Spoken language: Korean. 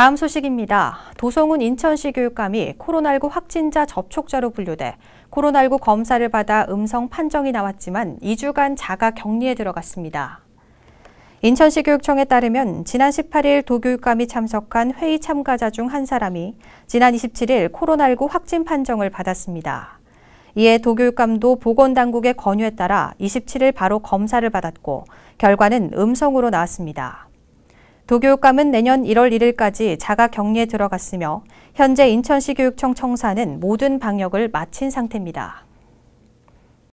다음 소식입니다. 도성훈 인천시 교육감이 코로나19 확진자 접촉자로 분류돼 코로나19 검사를 받아 음성 판정이 나왔지만 2주간 자가 격리에 들어갔습니다. 인천시 교육청에 따르면 지난 18일 도교육감이 참석한 회의 참가자 중 한 사람이 지난 27일 코로나19 확진 판정을 받았습니다. 이에 도교육감도 보건당국의 권유에 따라 27일 바로 검사를 받았고 결과는 음성으로 나왔습니다. 도교육감은 내년 1월 1일까지 자가 격리에 들어갔으며 현재 인천시 교육청 청사는 모든 방역을 마친 상태입니다.